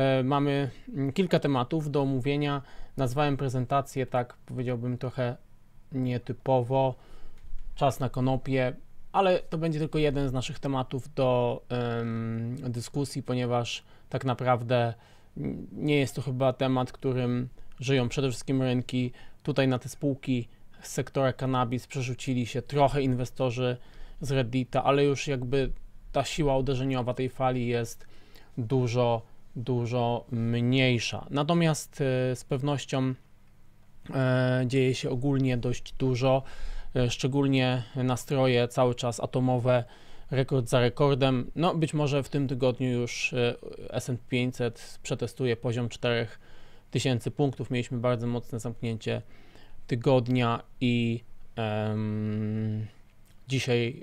E, mamy mm, kilka tematów do omówienia. Nazwałem prezentację tak, powiedziałbym trochę nietypowo, czas na konopie, ale to będzie tylko jeden z naszych tematów do um, dyskusji, ponieważ tak naprawdę nie jest to chyba temat, którym żyją przede wszystkim rynki. Tutaj na te spółki z sektora cannabis przerzucili się trochę inwestorzy z Reddita, ale już jakby ta siła uderzeniowa tej fali jest dużo dużo mniejsza. Natomiast e, z pewnością e, dzieje się ogólnie dość dużo, e, szczególnie nastroje cały czas atomowe, rekord za rekordem. No być może w tym tygodniu już S&P 500 przetestuje poziom 4000 punktów. Mieliśmy bardzo mocne zamknięcie tygodnia i um, dzisiaj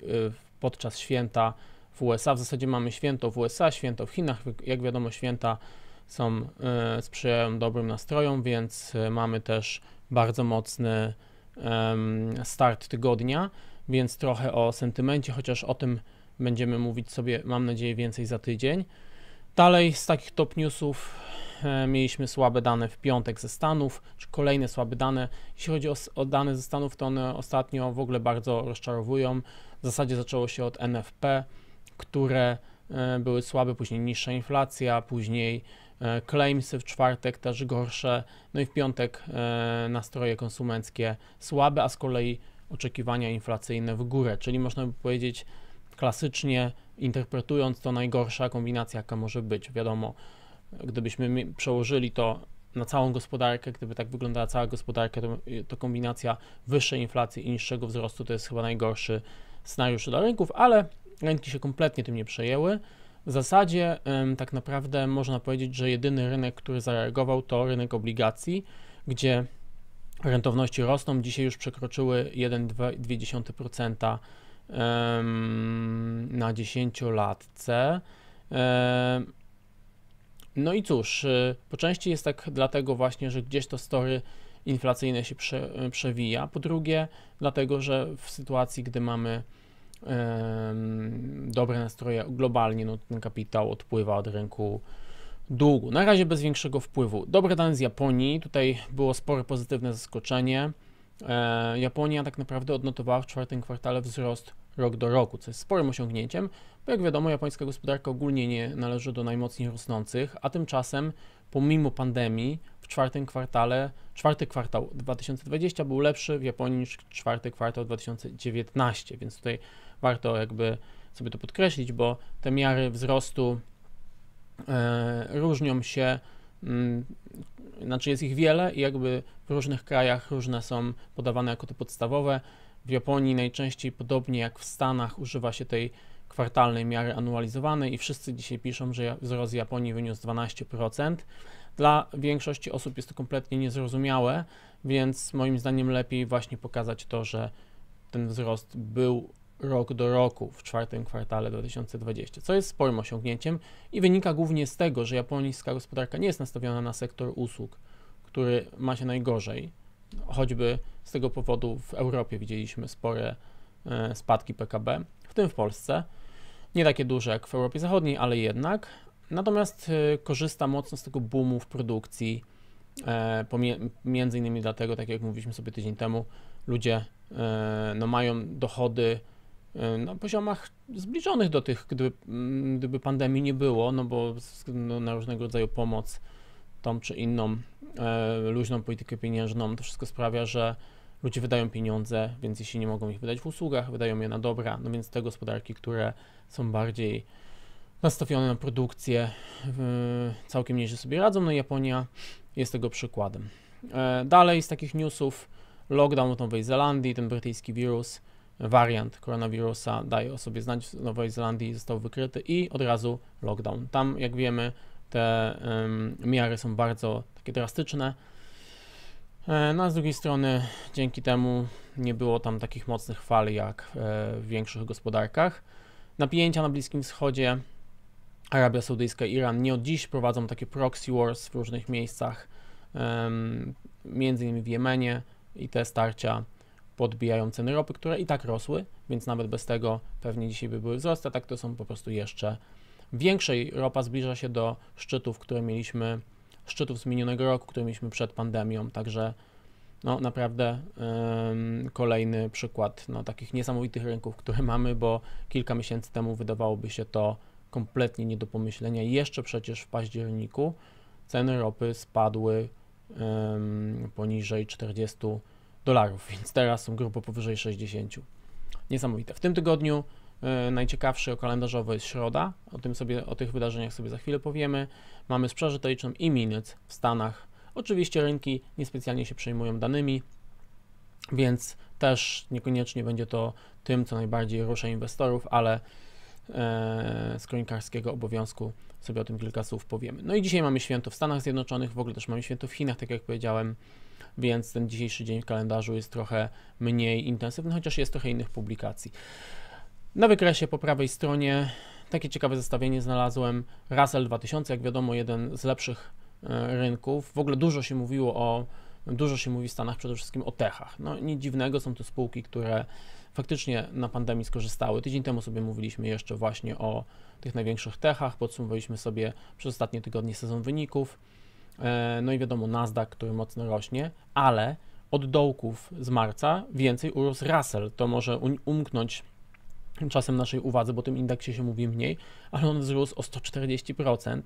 podczas święta w USA. W zasadzie mamy święto w USA, święto w Chinach. Jak wiadomo, święta są, y, sprzyjają dobrym nastrojom, więc e, mamy też bardzo mocny y, start tygodnia, więc trochę o sentymencie, chociaż o tym będziemy mówić sobie, mam nadzieję, więcej za tydzień. Dalej z takich top newsów e, mieliśmy słabe dane w piątek ze Stanów, czy kolejne słabe dane. Jeśli chodzi o, o dane ze Stanów, to one ostatnio w ogóle bardzo rozczarowują. W zasadzie zaczęło się od NFP, które e, były słabe, później niższa inflacja, później e, claimsy w czwartek też gorsze, no i w piątek e, nastroje konsumenckie słabe, a z kolei oczekiwania inflacyjne w górę, czyli można by powiedzieć klasycznie interpretując to najgorsza kombinacja jaka może być. Wiadomo, gdybyśmy przełożyli to na całą gospodarkę, gdyby tak wyglądała cała gospodarka, to, to kombinacja wyższej inflacji i niższego wzrostu to jest chyba najgorszy scenariusz dla rynków, ale rynki się kompletnie tym nie przejęły. W zasadzie tak naprawdę można powiedzieć, że jedyny rynek, który zareagował, to rynek obligacji, gdzie rentowności rosną. Dzisiaj już przekroczyły 1,2% na 10-latce. No i cóż, y, po części jest tak dlatego właśnie, że gdzieś to story inflacyjne się prze, y, przewija. Po drugie, dlatego, że w sytuacji, gdy mamy dobre nastroje globalnie, no ten kapitał odpływa od rynku długu. Na razie bez większego wpływu. Dobre dane z Japonii, tutaj było spore pozytywne zaskoczenie. E, Japonia tak naprawdę odnotowała w czwartym kwartale wzrost rok do roku, co jest sporym osiągnięciem, bo jak wiadomo, japońska gospodarka ogólnie nie należy do najmocniej rosnących, a tymczasem pomimo pandemii w czwartym kwartale, czwarty kwartał 2020 był lepszy w Japonii niż czwarty kwartał 2019, więc tutaj warto jakby sobie to podkreślić, bo te miary wzrostu e, różnią się, mm, znaczy jest ich wiele i jakby w różnych krajach różne są podawane jako te podstawowe. W Japonii najczęściej, podobnie jak w Stanach, używa się tej kwartalnej miary anualizowanej i wszyscy dzisiaj piszą, że wzrost Japonii wyniósł 12%. Dla większości osób jest to kompletnie niezrozumiałe, więc moim zdaniem lepiej właśnie pokazać to, że ten wzrost był rok do roku w czwartym kwartale 2020, co jest sporym osiągnięciem i wynika głównie z tego, że japońska gospodarka nie jest nastawiona na sektor usług, który ma się najgorzej. Choćby z tego powodu w Europie widzieliśmy spore e, spadki PKB, w tym w Polsce. Nie takie duże jak w Europie Zachodniej, ale jednak. Natomiast e, korzysta mocno z tego boomu w produkcji. E, między innymi dlatego, tak jak mówiliśmy sobie tydzień temu, ludzie no, mają dochody E, na poziomach zbliżonych do tych, gdyby, mm, gdyby pandemii nie było, no bo no, na różnego rodzaju pomoc, tą czy inną, e, luźną politykę pieniężną, to wszystko sprawia, że ludzie wydają pieniądze, więc jeśli nie mogą ich wydać w usługach, wydają je na dobra, no więc te gospodarki, które są bardziej nastawione na produkcję, całkiem nieźle sobie radzą, no Japonia jest tego przykładem. E, dalej z takich newsów, lockdown w Nowej Zelandii, ten brytyjski wirus, wariant koronawirusa daje o sobie znać w Nowej Zelandii, został wykryty i od razu lockdown. Tam, jak wiemy, te um, miary są bardzo takie drastyczne. E, no a z drugiej strony, dzięki temu nie było tam takich mocnych fal jak w większych gospodarkach. Napięcia na Bliskim Wschodzie, Arabia Saudyjska i Iran nie od dziś prowadzą takie proxy wars w różnych miejscach, między innymi w Jemenie i te starcia podbijają ceny ropy, które i tak rosły, więc nawet bez tego pewnie dzisiaj by były wzrosty. a tak to są po prostu jeszcze większej. Ropa zbliża się do szczytów, które mieliśmy, szczytów z minionego roku, które mieliśmy przed pandemią, także no naprawdę kolejny przykład no, takich niesamowitych rynków, które mamy, bo kilka miesięcy temu wydawałoby się to kompletnie nie do pomyślenia. Jeszcze przecież w październiku ceny ropy spadły poniżej 40 dolarów, więc teraz są grubo powyżej 60. Niesamowite. W tym tygodniu yy, e, najciekawszy kalendarzowo jest środa. O, tym sobie, o tych wydarzeniach sobie za chwilę powiemy. Mamy sprzedaż detaliczną i minec w Stanach. Oczywiście rynki niespecjalnie się przejmują danymi, więc też niekoniecznie będzie to tym, co najbardziej rusza inwestorów, ale e, z kronikarskiego obowiązku sobie o tym kilka słów powiemy. No i dzisiaj mamy święto w Stanach Zjednoczonych, w ogóle też mamy święto w Chinach, tak jak powiedziałem więc ten dzisiejszy dzień w kalendarzu jest trochę mniej intensywny, chociaż jest trochę innych publikacji. Na wykresie po prawej stronie takie ciekawe zestawienie znalazłem. Russell 2000, jak wiadomo, jeden z lepszych e, rynków. W ogóle dużo się mówiło o, dużo się mówi w Stanach przede wszystkim o techach. No nic dziwnego, są to spółki, które faktycznie na pandemii skorzystały. Tydzień temu sobie mówiliśmy jeszcze właśnie o tych największych techach, podsumowaliśmy sobie przez ostatnie tygodnie sezon wyników. E, no i wiadomo, Nasdaq, który mocno rośnie, ale od dołków z marca więcej urósł Russell. To może umknąć czasem naszej uwadze, bo tym indeksie się mówi mniej, ale on wzrósł o 140%.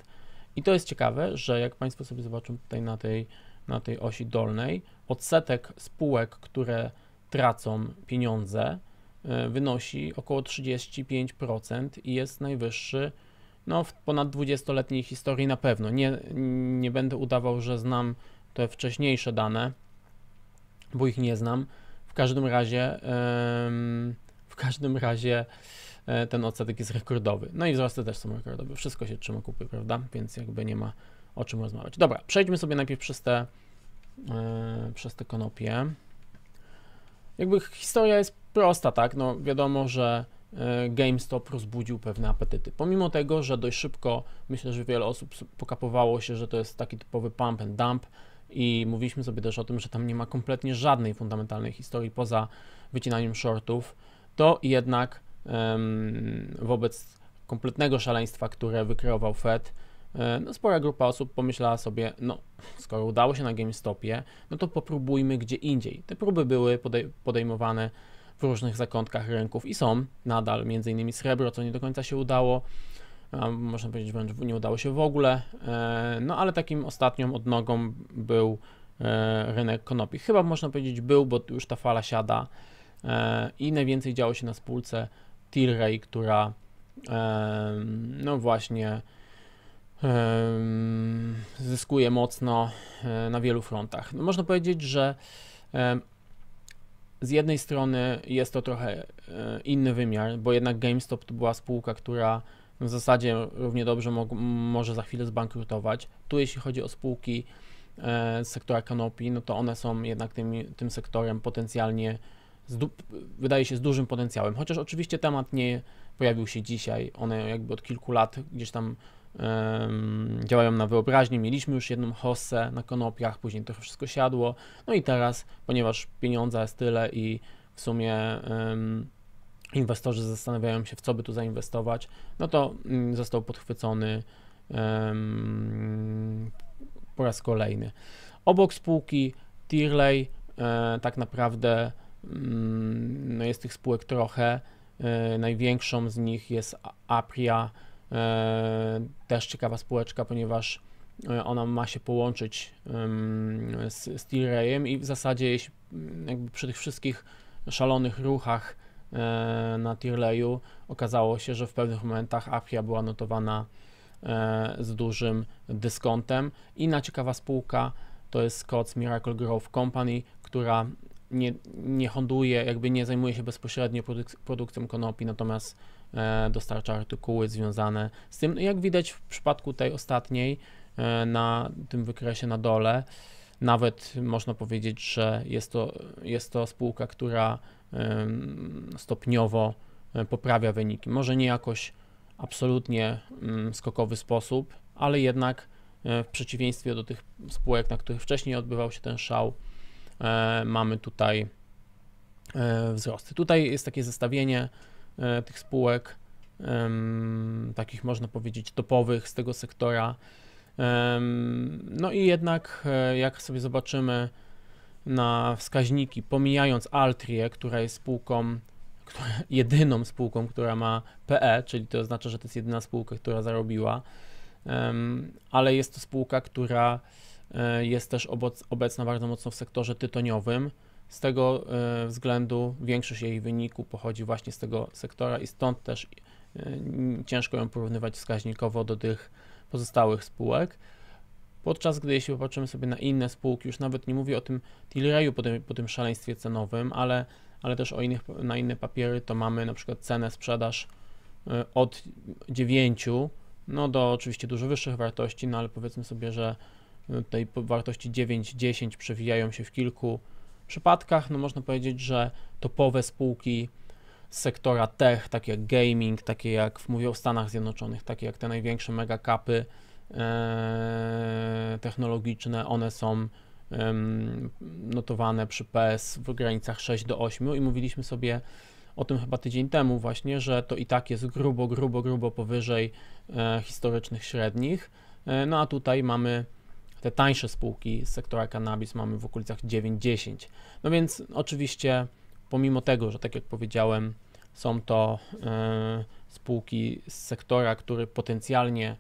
I to jest ciekawe, że jak Państwo sobie zobaczą tutaj na tej, na tej osi dolnej, odsetek spółek, które tracą pieniądze, e, wynosi około 35% i jest najwyższy no, w ponad 20-letniej historii na pewno. Nie, nie będę udawał, że znam te wcześniejsze dane, bo ich nie znam. W każdym razie, w każdym razie e, ten odsetek jest rekordowy. No i wzrosty też są rekordowe. Wszystko się trzyma kupy, prawda? Więc jakby nie ma o czym rozmawiać. Dobra, przejdźmy sobie najpierw przez te, e, przez te konopie. Jakby historia jest prosta, tak? No wiadomo, że E, GameStop rozbudził pewne apetyty. Pomimo tego, że dość szybko myślę, że wiele osób pokapowało się, że to jest taki typowy pump and dump i mówiliśmy sobie też o tym, że tam nie ma kompletnie żadnej fundamentalnej historii poza wycinaniem shortów, to jednak um, wobec kompletnego szaleństwa, które wykreował Fed, e, no, spora grupa osób pomyślała sobie, no skoro udało się na GameStopie, no to popróbujmy gdzie indziej. Te próby były podej podejmowane w różnych zakątkach rynków i są nadal, między innymi srebro, co nie do końca się udało, można powiedzieć wręcz nie udało się w ogóle, e, no ale takim ostatnią odnogą był e, rynek konopi. Chyba można powiedzieć był, bo już ta fala siada e, i najwięcej działo się na spółce Tilray, która no właśnie zyskuje mocno na wielu frontach. No można powiedzieć, że z jednej strony jest to trochę e, inny wymiar, bo jednak GameStop to była spółka, która w zasadzie równie dobrze mo może za chwilę zbankrutować. Tu jeśli chodzi o spółki e, z sektora kanopi, no to one są jednak tym sektorem potencjalnie, wydaje się, z dużym potencjałem. Chociaż oczywiście temat nie pojawił się dzisiaj, one jakby od kilku lat gdzieś tam działają na wyobraźni Mieliśmy już jedną hossę na konopiach, później trochę wszystko siadło. No i teraz, ponieważ pieniądza jest tyle i w sumie inwestorzy zastanawiają się, w co by tu zainwestować, no to mm, został podchwycony po raz kolejny. Obok spółki Tirley e, tak naprawdę mm, no jest tych spółek trochę. E, największą z nich jest Apria, E, też ciekawa spółeczka, ponieważ e, ona ma się połączyć z, z i w zasadzie jeśli, jakby przy tych wszystkich szalonych ruchach e, na Tirleyu okazało się, że w pewnych momentach Apia była notowana z dużym dyskontem. Inna ciekawa spółka to jest Scott's Miracle Growth Company, która nie, nie handluje, jakby nie zajmuje się bezpośrednio produk produkcją konopi, natomiast E, dostarcza artykuły związane z tym. Jak widać w przypadku tej ostatniej e, na tym wykresie na dole, nawet można powiedzieć, że jest to, jest to spółka, która stopniowo e, poprawia wyniki. Może nie jakoś absolutnie mm, skokowy sposób, ale jednak w przeciwieństwie do tych spółek, na których wcześniej odbywał się ten szał, mamy tutaj wzrosty. Tutaj jest takie zestawienie E, tych spółek, takich można powiedzieć topowych z tego sektora. No i jednak, e, jak sobie zobaczymy na wskaźniki, pomijając Altrię, która jest spółką, która, jedyną spółką, która ma PE, czyli to oznacza, że to jest jedyna spółka, która zarobiła, ale jest to spółka, która e, jest też obecna bardzo mocno w sektorze tytoniowym. Z tego e, względu większość jej wyniku pochodzi właśnie z tego sektora i stąd też e, ciężko ją porównywać wskaźnikowo do tych pozostałych spółek. Podczas gdy jeśli popatrzymy sobie na inne spółki, już nawet nie mówię o tym Tilrayu po, po tym, szaleństwie cenowym, ale, ale też o innych, na inne papiery, to mamy na przykład cenę sprzedaż e, od 9 no do oczywiście dużo wyższych wartości, no ale powiedzmy sobie, że tej wartości 9-10 przewijają się w kilku przypadkach no można powiedzieć, że topowe spółki z sektora tech, takie jak gaming, takie jak mówię o Stanach Zjednoczonych, takie jak te największe megakapy e, technologiczne, one są e, notowane przy PS w granicach 6 do 8 i mówiliśmy sobie o tym chyba tydzień temu właśnie, że to i tak jest grubo, grubo, grubo powyżej e, historycznych średnich. E, no a tutaj mamy te tańsze spółki z sektora cannabis mamy w okolicach 9-10. No więc oczywiście, pomimo tego, że tak jak powiedziałem, są to e, spółki z sektora, który potencjalnie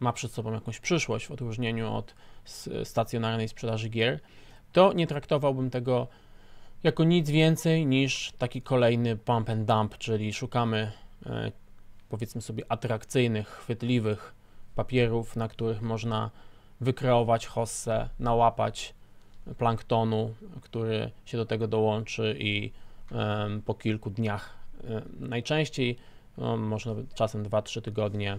ma przed sobą jakąś przyszłość w odróżnieniu od stacjonarnej sprzedaży gier, to nie traktowałbym tego jako nic więcej niż taki kolejny pump and dump, czyli szukamy e, powiedzmy sobie atrakcyjnych, chwytliwych papierów, na których można wykreować hossę, nałapać planktonu, który się do tego dołączy i po kilku dniach, najczęściej, no, może czasem 2-3 tygodnie,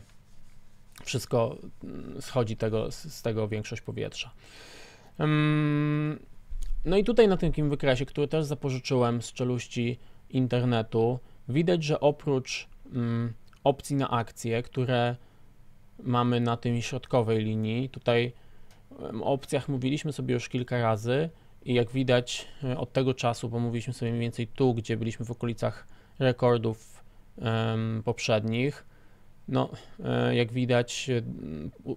wszystko mm, schodzi tego, z tego większość powietrza. No i tutaj na tym wykresie, który też zapożyczyłem z czeluści internetu, widać, że oprócz mm, opcji na akcje, które mamy na tym środkowej linii. Tutaj o opcjach mówiliśmy sobie już kilka razy i jak widać e, od tego czasu, bo mówiliśmy sobie mniej więcej tu, gdzie byliśmy w okolicach rekordów um, poprzednich, no e, jak widać e,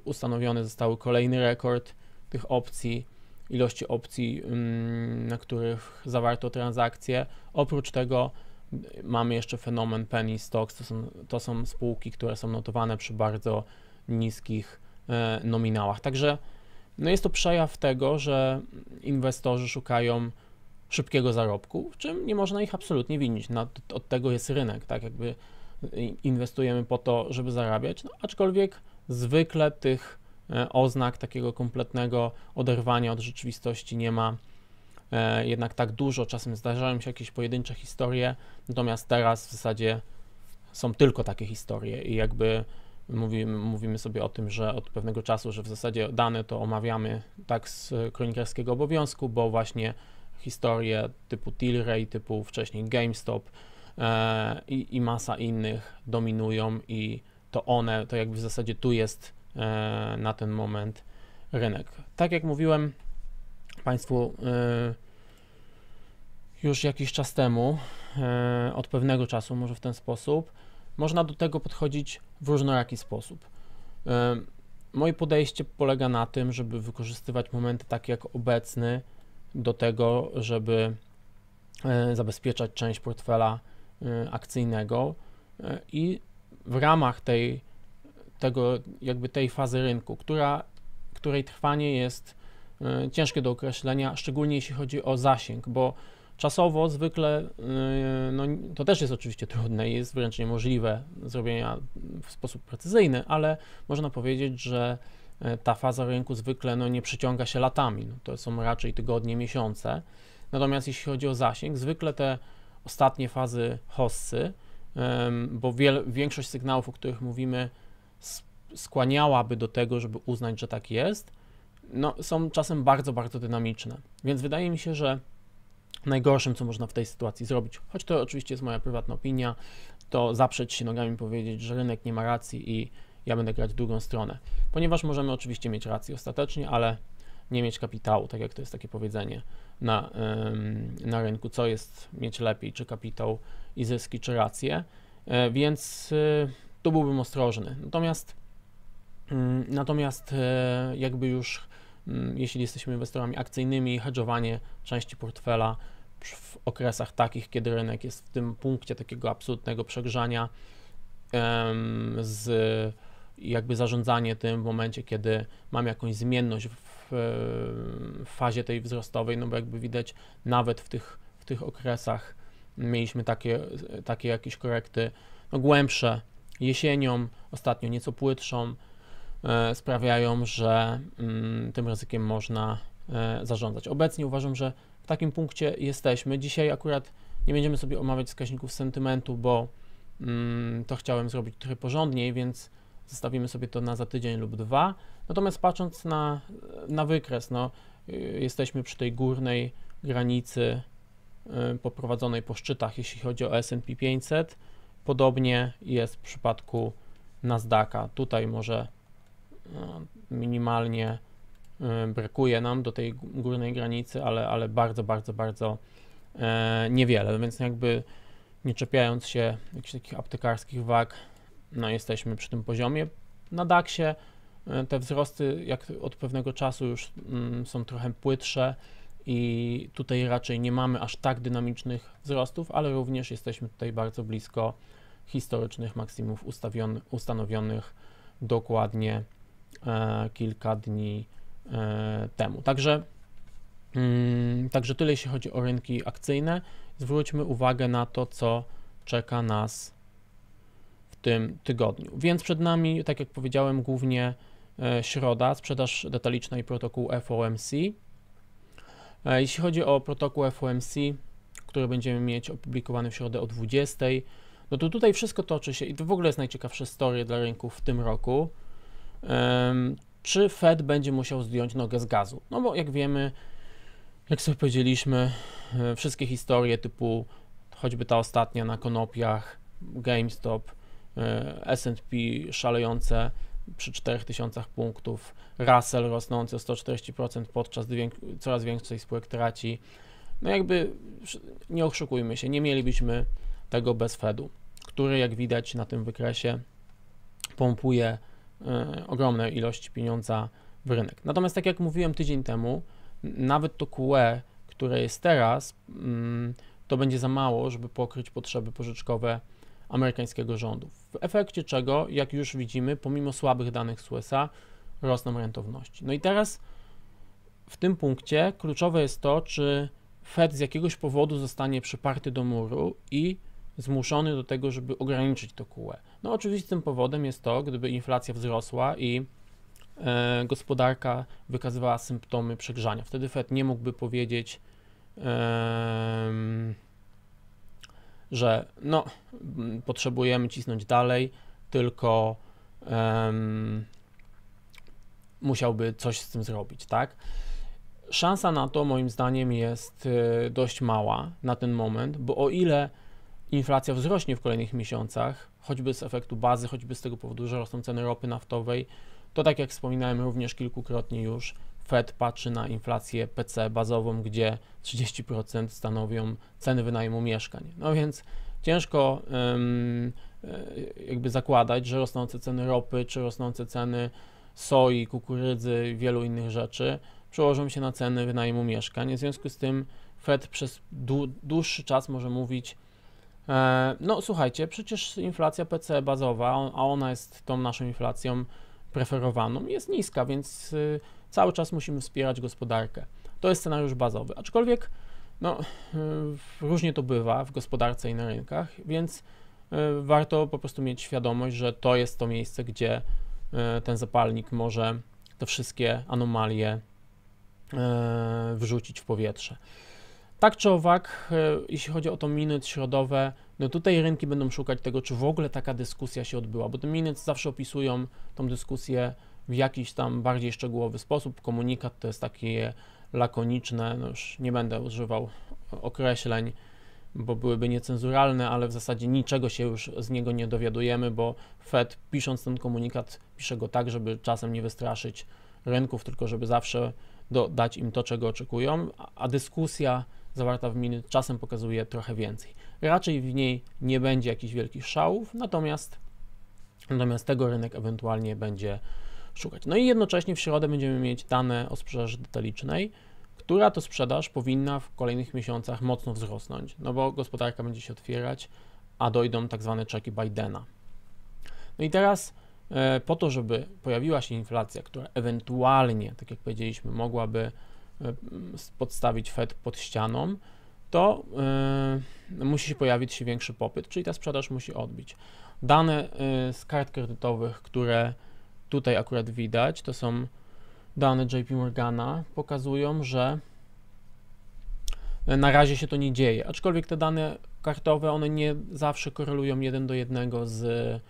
ustanowiony zostały kolejny rekord tych opcji, ilości opcji, um, na których zawarto transakcje. Oprócz tego mamy jeszcze fenomen penny stocks, to są, to są spółki, które są notowane przy bardzo niskich e, nominałach. Także no jest to przejaw tego, że inwestorzy szukają szybkiego zarobku, w czym nie można ich absolutnie winić. od tego jest rynek, tak jakby inwestujemy po to, żeby zarabiać, no, aczkolwiek zwykle tych e, oznak takiego kompletnego oderwania od rzeczywistości nie ma e, jednak tak dużo. Czasem zdarzają się jakieś pojedyncze historie, natomiast teraz w zasadzie są tylko takie historie i jakby Mówimy, mówimy sobie o tym, że od pewnego czasu, że w zasadzie dane to omawiamy tak z kronikarskiego obowiązku, bo właśnie historie typu Tilray, typu wcześniej GameStop e, i, i masa innych dominują i to one, to jakby w zasadzie tu jest e, na ten moment rynek. Tak jak mówiłem Państwu e, już jakiś czas temu, e, od pewnego czasu może w ten sposób, można do tego podchodzić w różnoraki sposób. E, moje podejście polega na tym, żeby wykorzystywać momenty takie jak obecny do tego, żeby e, zabezpieczać część portfela e, akcyjnego i w ramach tej, tego, jakby tej fazy rynku, która, której trwanie jest ciężkie do określenia, szczególnie jeśli chodzi o zasięg, bo Czasowo zwykle, y, no, to też jest oczywiście trudne i jest wręcz niemożliwe zrobienia w sposób precyzyjny, ale można powiedzieć, że y, ta faza rynku zwykle no, nie przyciąga się latami, no, to są raczej tygodnie, miesiące. Natomiast jeśli chodzi o zasięg, zwykle te ostatnie fazy hossy, bo wiel, większość sygnałów, o których mówimy, skłaniałaby do tego, żeby uznać, że tak jest, no, są czasem bardzo, bardzo dynamiczne. Więc wydaje mi się, że najgorszym, co można w tej sytuacji zrobić, choć to oczywiście jest moja prywatna opinia, to zaprzeć się nogami, powiedzieć, że rynek nie ma racji i ja będę grać w drugą stronę. Ponieważ możemy oczywiście mieć rację ostatecznie, ale nie mieć kapitału, tak jak to jest takie powiedzenie na, na rynku, co jest mieć lepiej, czy kapitał i zyski, czy rację, e, więc e, tu byłbym ostrożny. Natomiast, mm, natomiast e, jakby już Mm, jeśli jesteśmy inwestorami akcyjnymi, hedżowanie części portfela w okresach takich, kiedy rynek jest w tym punkcie takiego absolutnego przegrzania, z jakby zarządzanie tym w momencie, kiedy mam jakąś zmienność w, fazie tej wzrostowej, no bo jakby widać nawet w tych, w tych okresach mieliśmy takie, takie jakieś korekty no głębsze jesienią, ostatnio nieco płytszą, E, sprawiają, że mm, tym ryzykiem można e, zarządzać. Obecnie uważam, że w takim punkcie jesteśmy. Dzisiaj akurat nie będziemy sobie omawiać wskaźników sentymentu, bo mm, to chciałem zrobić trochę porządniej, więc zostawimy sobie to na za tydzień lub dwa. Natomiast patrząc na, na wykres, no, y, jesteśmy przy tej górnej granicy y, poprowadzonej po szczytach, jeśli chodzi o S&P 500. Podobnie jest w przypadku Nasdaqa. Tutaj może E, minimalnie e, brakuje nam do tej górnej granicy, ale, ale bardzo, bardzo, bardzo e, niewiele, więc jakby nie czepiając się jakichś takich aptekarskich wag, no jesteśmy przy tym poziomie. Na DAX-ie te wzrosty jak od pewnego czasu już mm, są trochę płytsze i tutaj raczej nie mamy aż tak dynamicznych wzrostów, ale również jesteśmy tutaj bardzo blisko historycznych maksimów ustanowionych dokładnie E, kilka dni e, temu. Także, mm, także tyle jeśli chodzi o rynki akcyjne. Zwróćmy uwagę na to, co czeka nas w tym tygodniu. Więc przed nami, tak jak powiedziałem, głównie e, środa, sprzedaż detaliczna i protokół FOMC. Jeśli chodzi o protokół FOMC, który będziemy mieć opublikowany w środę o 20, no to tutaj wszystko toczy się i to w ogóle jest najciekawsze story dla rynków w tym roku czy Fed będzie musiał zdjąć nogę z gazu. No bo jak wiemy, jak sobie powiedzieliśmy, e, wszystkie historie typu choćby ta ostatnia na konopiach, GameStop, e, S&P szalejące przy 4000 punktów, Russell rosnący o 140%, podczas gdy coraz większej spółek traci. No jakby, nie oszukujmy się, nie mielibyśmy tego bez Fedu, który jak widać na tym wykresie pompuje E, ogromne ilości pieniądza w rynek. Natomiast tak jak mówiłem tydzień temu, nawet to QE, które jest teraz, mm, to będzie za mało, żeby pokryć potrzeby pożyczkowe amerykańskiego rządu. W efekcie czego, jak już widzimy, pomimo słabych danych z USA, rosną rentowności. No i teraz w tym punkcie kluczowe jest to, czy Fed z jakiegoś powodu zostanie przyparty do muru i zmuszony do tego, żeby ograniczyć to QE. No oczywiście tym powodem jest to, gdyby inflacja wzrosła i e, gospodarka wykazywała symptomy przegrzania. Wtedy Fed nie mógłby powiedzieć, e, że no, potrzebujemy cisnąć dalej, tylko e, musiałby coś z tym zrobić, tak? Szansa na to moim zdaniem jest e, dość mała na ten moment, bo o ile inflacja wzrośnie w kolejnych miesiącach, choćby z efektu bazy, choćby z tego powodu, że rosną ceny ropy naftowej, to tak jak wspominałem również kilkukrotnie już, Fed patrzy na inflację PC bazową, gdzie 30% stanowią ceny wynajmu mieszkań. No więc ciężko um, jakby zakładać, że rosnące ceny ropy czy rosnące ceny soi, kukurydzy, wielu innych rzeczy przełożą się na ceny wynajmu mieszkań. W związku z tym Fed przez dłuższy czas może mówić, E, no słuchajcie, przecież inflacja PC bazowa, a ona jest tą naszą inflacją preferowaną, jest niska, więc y, cały czas musimy wspierać gospodarkę. To jest scenariusz bazowy. Aczkolwiek no, y, różnie to bywa w gospodarce i na rynkach, więc y, warto po prostu mieć świadomość, że to jest to miejsce, gdzie ten zapalnik może te wszystkie anomalie wrzucić w powietrze. Tak czy owak, e, jeśli chodzi o to minut środowe, no tutaj rynki będą szukać tego, czy w ogóle taka dyskusja się odbyła, bo te minut zawsze opisują tą dyskusję w jakiś tam bardziej szczegółowy sposób. Komunikat to jest takie lakoniczne, no już nie będę używał określeń, bo byłyby niecenzuralne, ale w zasadzie niczego się już z niego nie dowiadujemy, bo Fed pisząc ten komunikat pisze go tak, żeby czasem nie wystraszyć rynków, tylko żeby zawsze do, dać im to, czego oczekują, a, a dyskusja zawarta w miny czasem pokazuje trochę więcej. Raczej w niej nie będzie jakichś wielkich szałów, natomiast, natomiast tego rynek ewentualnie będzie szukać. No i jednocześnie w środę będziemy mieć dane o sprzedaży detalicznej, która to sprzedaż powinna w kolejnych miesiącach mocno wzrosnąć, no bo gospodarka będzie się otwierać, a dojdą tak zwane czeki Bidena. No i teraz e, po to, żeby pojawiła się inflacja, która ewentualnie, tak jak powiedzieliśmy, mogłaby Y, podstawić Fed pod ścianą, to y, musi się pojawić się większy popyt, czyli ta sprzedaż musi odbić. Dane y, z kart kredytowych, które tutaj akurat widać, to są dane JP Morgana, pokazują, że na razie się to nie dzieje, aczkolwiek te dane kartowe, one nie zawsze korelują jeden do jednego z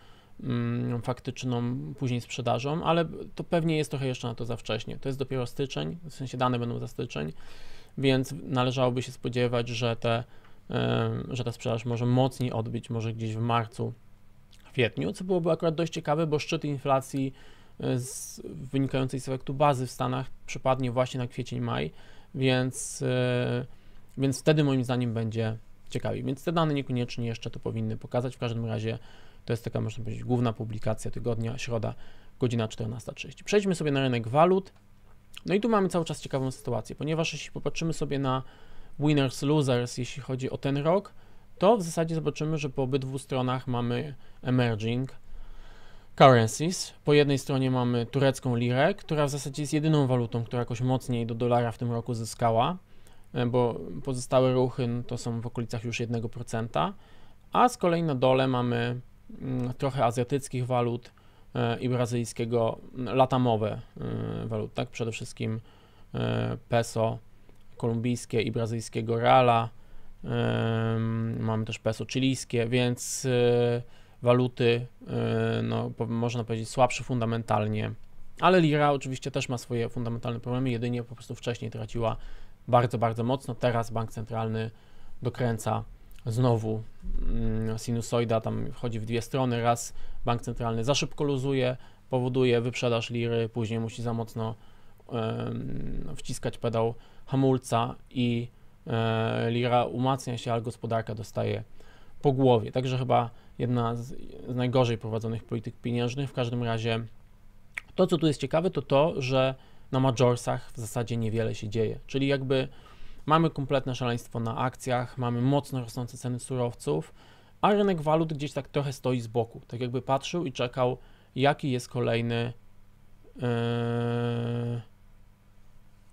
Mm, faktyczną później sprzedażą, ale to pewnie jest trochę jeszcze na to za wcześnie. To jest dopiero styczeń, w sensie dane będą za styczeń, więc należałoby się spodziewać, że, te, że ta sprzedaż może mocniej odbić, może gdzieś w marcu, kwietniu, co byłoby akurat dość ciekawe, bo szczyt inflacji e, z, wynikającej z efektu bazy w Stanach przypadnie właśnie na kwiecień, maj, więc, e, więc wtedy moim zdaniem będzie ciekawie. Więc te dane niekoniecznie jeszcze to powinny pokazać, w każdym razie to jest taka, można powiedzieć, główna publikacja tygodnia, środa, godzina 14.30. Przejdźmy sobie na rynek walut. No i tu mamy cały czas ciekawą sytuację, ponieważ jeśli popatrzymy sobie na winners, losers, jeśli chodzi o ten rok, to w zasadzie zobaczymy, że po obydwu stronach mamy emerging currencies. Po jednej stronie mamy turecką lirę, która w zasadzie jest jedyną walutą, która jakoś mocniej do dolara w tym roku zyskała, e, bo pozostałe ruchy no, to są w okolicach już 1%, a z kolei na dole mamy Mm, trochę azjatyckich walut e, i brazylijskiego mm, latamowe e, walut, tak? Przede wszystkim e, peso kolumbijskie i brazylijskiego reala. Mamy też peso chilijskie, więc waluty, no, można powiedzieć, słabsze fundamentalnie. Ale lira oczywiście też ma swoje fundamentalne problemy, jedynie po prostu wcześniej traciła bardzo, bardzo mocno. Teraz bank centralny dokręca znowu mm, sinusoida tam wchodzi w dwie strony. Raz bank centralny za szybko luzuje, powoduje wyprzedaż liry, później musi za mocno wciskać pedał hamulca i e, lira umacnia się, ale gospodarka dostaje po głowie. Także chyba jedna z, najgorzej prowadzonych polityk pieniężnych. W każdym razie to, co tu jest ciekawe, to to, że na majorsach w zasadzie niewiele się dzieje. Czyli jakby Mamy kompletne szaleństwo na akcjach, mamy mocno rosnące ceny surowców, a rynek walut gdzieś tak trochę stoi z boku, tak jakby patrzył i czekał, jaki jest kolejny yy,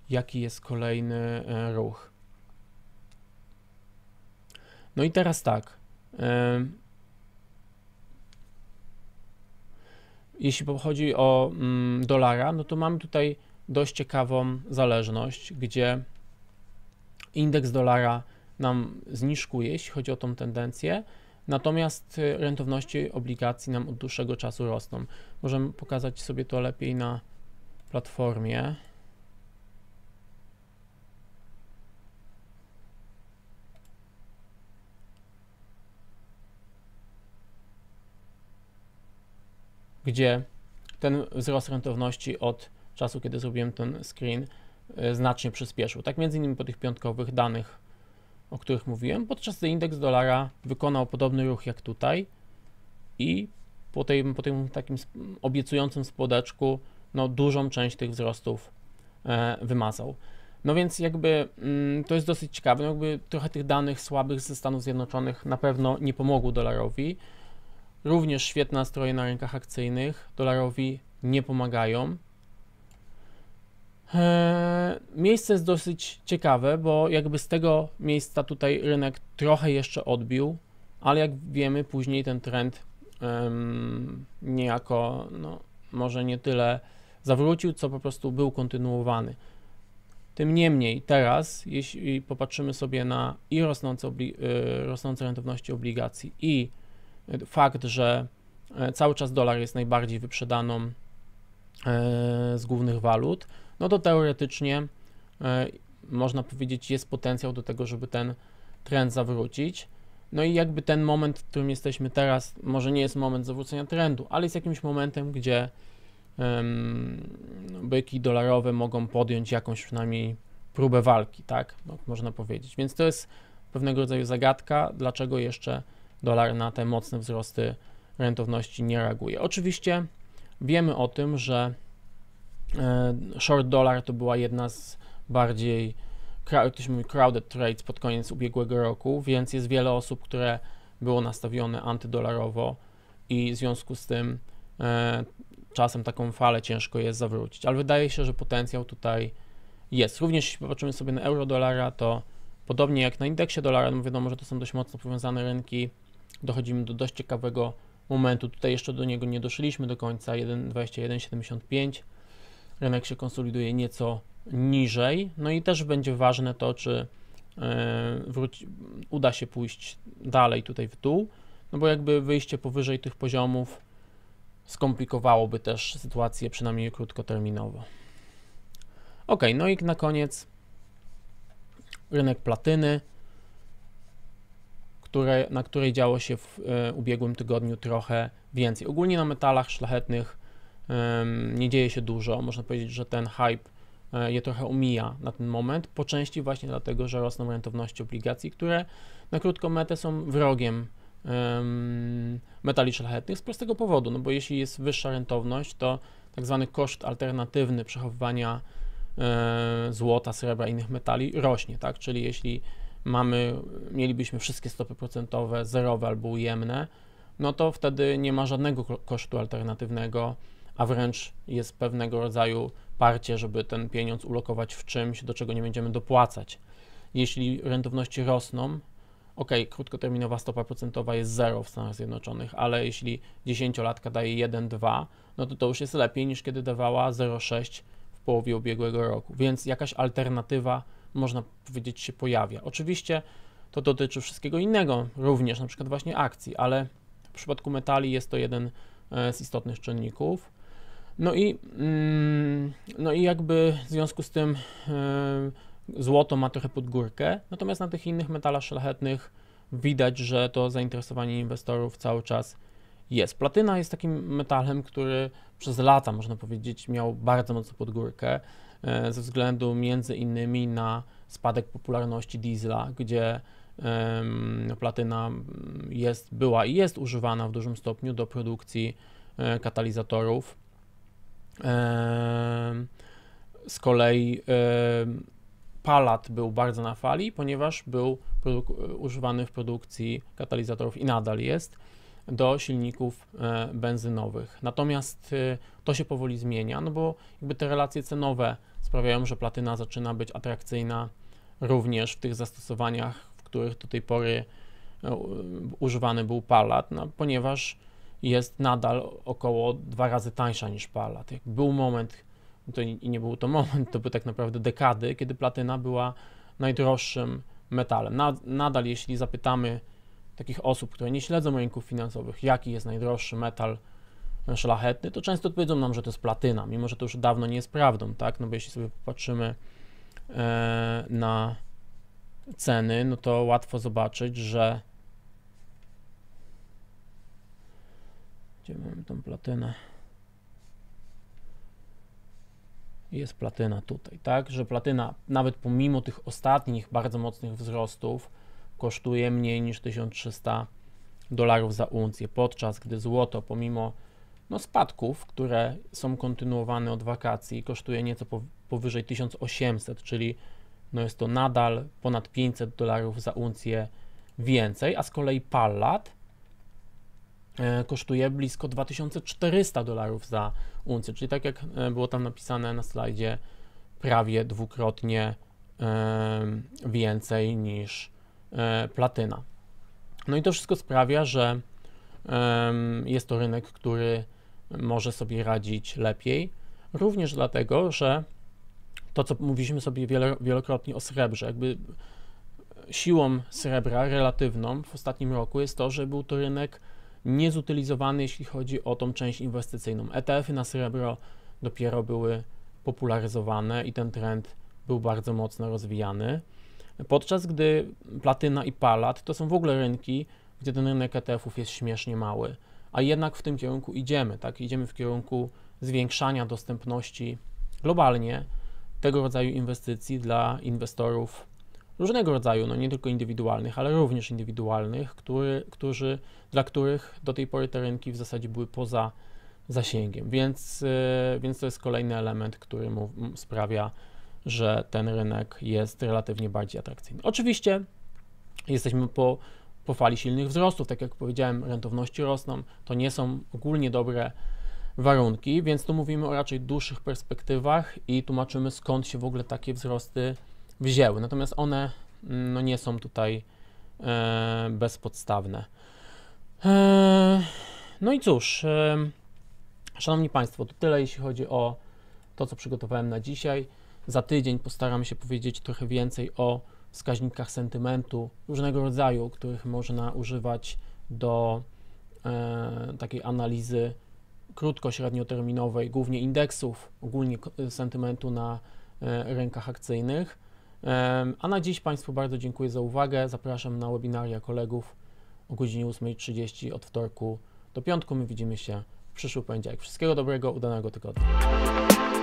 jaki jest kolejny yy, ruch. No i teraz tak. Yy, jeśli chodzi o mm, dolara, no to mamy tutaj dość ciekawą zależność, gdzie Indeks dolara nam zniżkuje, jeśli chodzi o tą tendencję, natomiast y, rentowności obligacji nam od dłuższego czasu rosną. Możemy pokazać sobie to lepiej na platformie. Gdzie ten wzrost rentowności od czasu, kiedy zrobiłem ten screen, E, znacznie przyspieszył. Tak między innymi po tych piątkowych danych, o których mówiłem, podczas gdy indeks dolara wykonał podobny ruch jak tutaj i po tym, po tym takim obiecującym spodeczku no, dużą część tych wzrostów e, wymazał. No więc jakby mm, to jest dosyć ciekawe, no jakby trochę tych danych słabych ze Stanów Zjednoczonych na pewno nie pomogło dolarowi. Również świetne nastroje na rynkach akcyjnych dolarowi nie pomagają. E, miejsce jest dosyć ciekawe, bo jakby z tego miejsca tutaj rynek trochę jeszcze odbił, ale jak wiemy, później ten trend niejako, no, może nie tyle zawrócił, co po prostu był kontynuowany. Tym niemniej teraz, jeśli popatrzymy sobie na i rosnące, y, rosnące rentowności obligacji i fakt, że e, cały czas dolar jest najbardziej wyprzedaną e, z głównych walut, no to teoretycznie e, można powiedzieć, jest potencjał do tego, żeby ten trend zawrócić. No i jakby ten moment, w którym jesteśmy teraz, może nie jest moment zawrócenia trendu, ale jest jakimś momentem, gdzie um, byki dolarowe mogą podjąć jakąś przynajmniej próbę walki, tak? No, można powiedzieć. Więc to jest pewnego rodzaju zagadka, dlaczego jeszcze dolar na te mocne wzrosty rentowności nie reaguje. Oczywiście wiemy o tym, że E, short dollar to była jedna z bardziej ktoś mówi crowded trades pod koniec ubiegłego roku, więc jest wiele osób, które było nastawione antydolarowo i w związku z tym e, czasem taką falę ciężko jest zawrócić, ale wydaje się, że potencjał tutaj jest. Również jeśli popatrzymy sobie na euro-dolara, to podobnie jak na indeksie dolara, no wiadomo, że to są dość mocno powiązane rynki, dochodzimy do dość ciekawego momentu. Tutaj jeszcze do niego nie doszliśmy do końca, 1,2175 rynek się konsoliduje nieco niżej. No i też będzie ważne to, czy e, wróci, uda się pójść dalej tutaj w dół, no bo jakby wyjście powyżej tych poziomów skomplikowałoby też sytuację przynajmniej krótkoterminowo. Ok, no i na koniec rynek platyny, które, na której działo się w e, ubiegłym tygodniu trochę więcej. Ogólnie na metalach szlachetnych nie dzieje się dużo. Można powiedzieć, że ten hype e, je trochę omija na ten moment, po części właśnie dlatego, że rosną rentowności obligacji, które na krótką metę są wrogiem metali szlachetnych z prostego powodu, no bo jeśli jest wyższa rentowność, to tak zwany koszt alternatywny przechowywania e, złota, srebra i innych metali rośnie, tak? Czyli jeśli mamy, mielibyśmy wszystkie stopy procentowe zerowe albo ujemne, no to wtedy nie ma żadnego kosztu alternatywnego a wręcz jest pewnego rodzaju parcie, żeby ten pieniądz ulokować w czymś, do czego nie będziemy dopłacać. Jeśli rentowności rosną, ok, krótkoterminowa stopa procentowa jest 0 w Stanach Zjednoczonych, ale jeśli 10-latka daje 1,2, no to to już jest lepiej niż kiedy dawała 0,6 w połowie ubiegłego roku. Więc jakaś alternatywa, można powiedzieć, się pojawia. Oczywiście to dotyczy wszystkiego innego również, na przykład właśnie akcji, ale w przypadku metali jest to jeden e, z istotnych czynników. No i, mm, no i jakby w związku z tym e, złoto ma trochę pod górkę, natomiast na tych innych metalach szlachetnych widać, że to zainteresowanie inwestorów cały czas jest. Platyna jest takim metalem, który przez lata, można powiedzieć, miał bardzo mocno pod górkę e, ze względu między innymi na spadek popularności diesla, gdzie no platyna mm, jest, była i jest używana w dużym stopniu do produkcji e, katalizatorów z kolei palat był bardzo na fali, ponieważ był używany w produkcji katalizatorów i nadal jest do silników e, benzynowych. Natomiast e, to się powoli zmienia, no bo jakby te relacje cenowe sprawiają, że platyna zaczyna być atrakcyjna również w tych zastosowaniach, w których do tej pory e, używany był palat, no, ponieważ jest nadal około dwa razy tańsza niż palat. Był moment, to i nie był to moment, to były tak naprawdę dekady, kiedy platyna była najdroższym metalem. nadal, jeśli zapytamy takich osób, które nie śledzą rynków finansowych, jaki jest najdroższy metal szlachetny, to często odpowiedzą nam, że to jest platyna, mimo że to już dawno nie jest prawdą, tak? No bo jeśli sobie popatrzymy e, na ceny, no to łatwo zobaczyć, że Gdzie mamy tą platynę? Jest platyna tutaj, tak? Że platyna nawet pomimo tych ostatnich bardzo mocnych wzrostów kosztuje mniej niż 1300 dolarów za uncję, podczas gdy złoto pomimo no, spadków, które są kontynuowane od wakacji, kosztuje nieco powyżej 1800, czyli no, jest to nadal ponad 500 dolarów za uncję więcej, a z kolei pallat E, kosztuje blisko 2400 dolarów za uncję, czyli tak jak e, było tam napisane na slajdzie, prawie dwukrotnie więcej niż e, platyna. No i to wszystko sprawia, że jest to rynek, który może sobie radzić lepiej, również dlatego, że to, co mówiliśmy sobie wielokrotnie o srebrze, jakby siłą srebra relatywną w ostatnim roku jest to, że był to rynek niezutylizowany, jeśli chodzi o tą część inwestycyjną. ETF-y na srebro dopiero były popularyzowane i ten trend był bardzo mocno rozwijany. Podczas gdy platyna i palat to są w ogóle rynki, gdzie ten rynek ETF-ów jest śmiesznie mały, a jednak w tym kierunku idziemy, tak? Idziemy w kierunku zwiększania dostępności globalnie tego rodzaju inwestycji dla inwestorów różnego rodzaju, no nie tylko indywidualnych, ale również indywidualnych, który, którzy, dla których do tej pory te rynki w zasadzie były poza zasięgiem. Więc, e, więc to jest kolejny element, który mu sprawia, że ten rynek jest relatywnie bardziej atrakcyjny. Oczywiście jesteśmy po, po fali silnych wzrostów, tak jak powiedziałem, rentowności rosną, to nie są ogólnie dobre warunki, więc tu mówimy o raczej dłuższych perspektywach i tłumaczymy skąd się w ogóle takie wzrosty wzięły. Natomiast one mm, no, nie są tutaj e, bezpodstawne. E, no i cóż, e, Szanowni Państwo, to tyle jeśli chodzi o to, co przygotowałem na dzisiaj. Za tydzień postaram się powiedzieć trochę więcej o wskaźnikach sentymentu różnego rodzaju, których można używać do e, takiej analizy krótko-średnioterminowej, głównie indeksów, ogólnie sentymentu na e, rynkach akcyjnych. A na dziś Państwu bardzo dziękuję za uwagę. Zapraszam na webinaria kolegów o godzinie 8.30 od wtorku do piątku. My widzimy się w przyszły poniedziałek. Wszystkiego dobrego, udanego tygodnia.